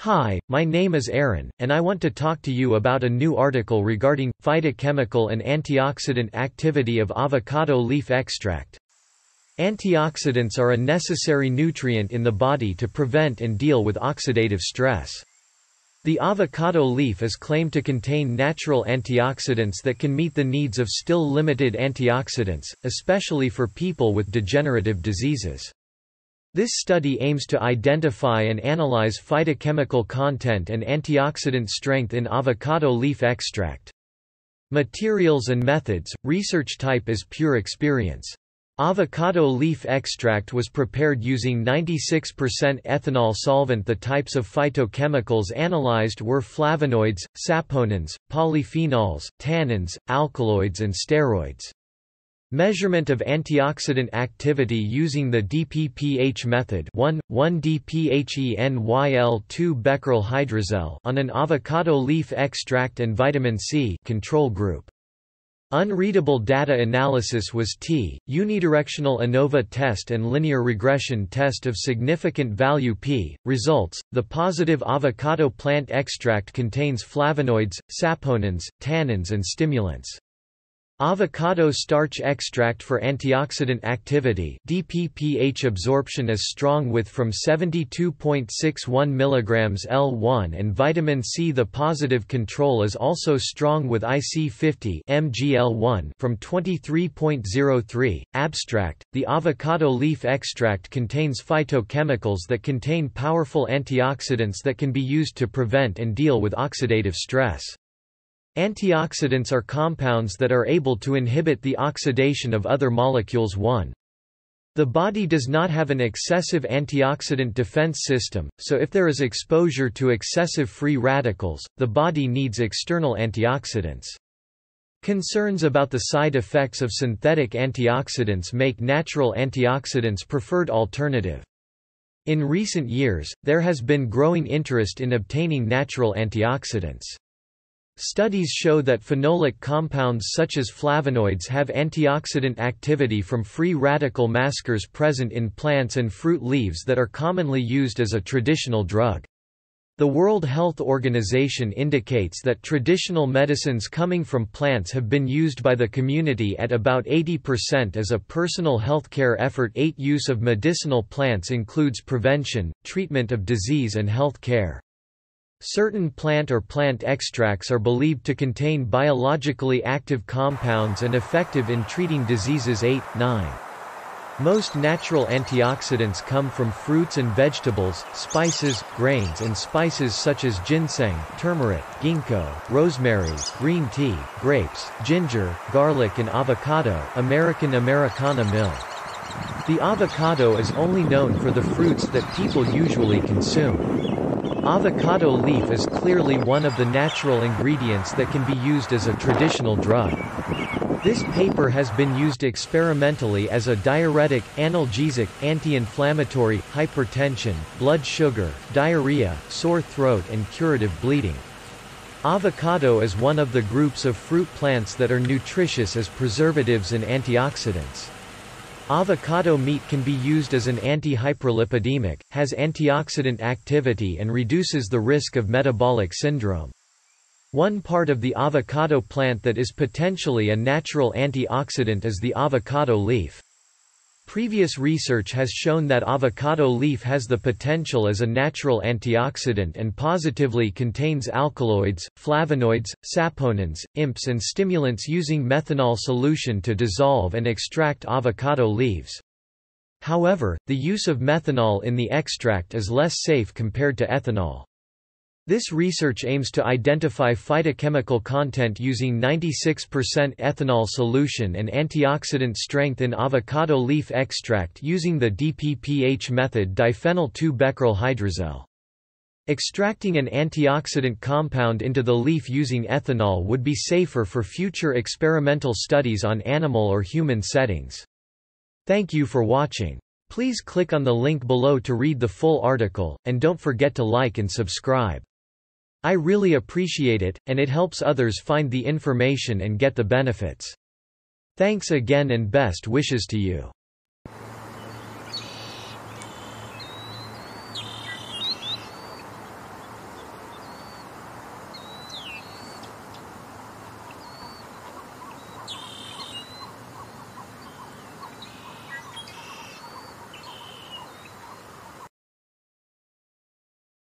Hi, my name is Aaron, and I want to talk to you about a new article regarding phytochemical and antioxidant activity of avocado leaf extract. Antioxidants are a necessary nutrient in the body to prevent and deal with oxidative stress. The avocado leaf is claimed to contain natural antioxidants that can meet the needs of still limited antioxidants, especially for people with degenerative diseases. This study aims to identify and analyze phytochemical content and antioxidant strength in avocado leaf extract. Materials and methods, research type is pure experience. Avocado leaf extract was prepared using 96% ethanol solvent The types of phytochemicals analyzed were flavonoids, saponins, polyphenols, tannins, alkaloids and steroids. Measurement of antioxidant activity using the DPPH method 1, 1 DPHENYL2 becquerel hydrazine on an avocado leaf extract and vitamin C control group. Unreadable data analysis was T, unidirectional ANOVA test and linear regression test of significant value P. Results The positive avocado plant extract contains flavonoids, saponins, tannins, and stimulants. Avocado starch extract for antioxidant activity DPPH absorption is strong with from 72.61 mg L1 and vitamin C. The positive control is also strong with IC50 mgl1 from 23.03. Abstract, the avocado leaf extract contains phytochemicals that contain powerful antioxidants that can be used to prevent and deal with oxidative stress. Antioxidants are compounds that are able to inhibit the oxidation of other molecules 1. The body does not have an excessive antioxidant defense system, so if there is exposure to excessive free radicals, the body needs external antioxidants. Concerns about the side effects of synthetic antioxidants make natural antioxidants preferred alternative. In recent years, there has been growing interest in obtaining natural antioxidants. Studies show that phenolic compounds such as flavonoids have antioxidant activity from free radical maskers present in plants and fruit leaves that are commonly used as a traditional drug. The World Health Organization indicates that traditional medicines coming from plants have been used by the community at about 80% as a personal health care effort. Eight use of medicinal plants includes prevention, treatment of disease and health care. Certain plant or plant extracts are believed to contain biologically active compounds and effective in treating diseases 8, 9. Most natural antioxidants come from fruits and vegetables, spices, grains and spices such as ginseng, turmeric, ginkgo, rosemary, green tea, grapes, ginger, garlic and avocado American Americana mill. The avocado is only known for the fruits that people usually consume. Avocado leaf is clearly one of the natural ingredients that can be used as a traditional drug. This paper has been used experimentally as a diuretic, analgesic, anti-inflammatory, hypertension, blood sugar, diarrhea, sore throat and curative bleeding. Avocado is one of the groups of fruit plants that are nutritious as preservatives and antioxidants. Avocado meat can be used as an anti-hyperlipidemic, has antioxidant activity and reduces the risk of metabolic syndrome. One part of the avocado plant that is potentially a natural antioxidant is the avocado leaf. Previous research has shown that avocado leaf has the potential as a natural antioxidant and positively contains alkaloids, flavonoids, saponins, imps and stimulants using methanol solution to dissolve and extract avocado leaves. However, the use of methanol in the extract is less safe compared to ethanol. This research aims to identify phytochemical content using 96% ethanol solution and antioxidant strength in avocado leaf extract using the DPPH method diphenyl 2-becryl hydrazole. Extracting an antioxidant compound into the leaf using ethanol would be safer for future experimental studies on animal or human settings. Thank you for watching. Please click on the link below to read the full article, and don't forget to like and subscribe. I really appreciate it, and it helps others find the information and get the benefits. Thanks again and best wishes to you.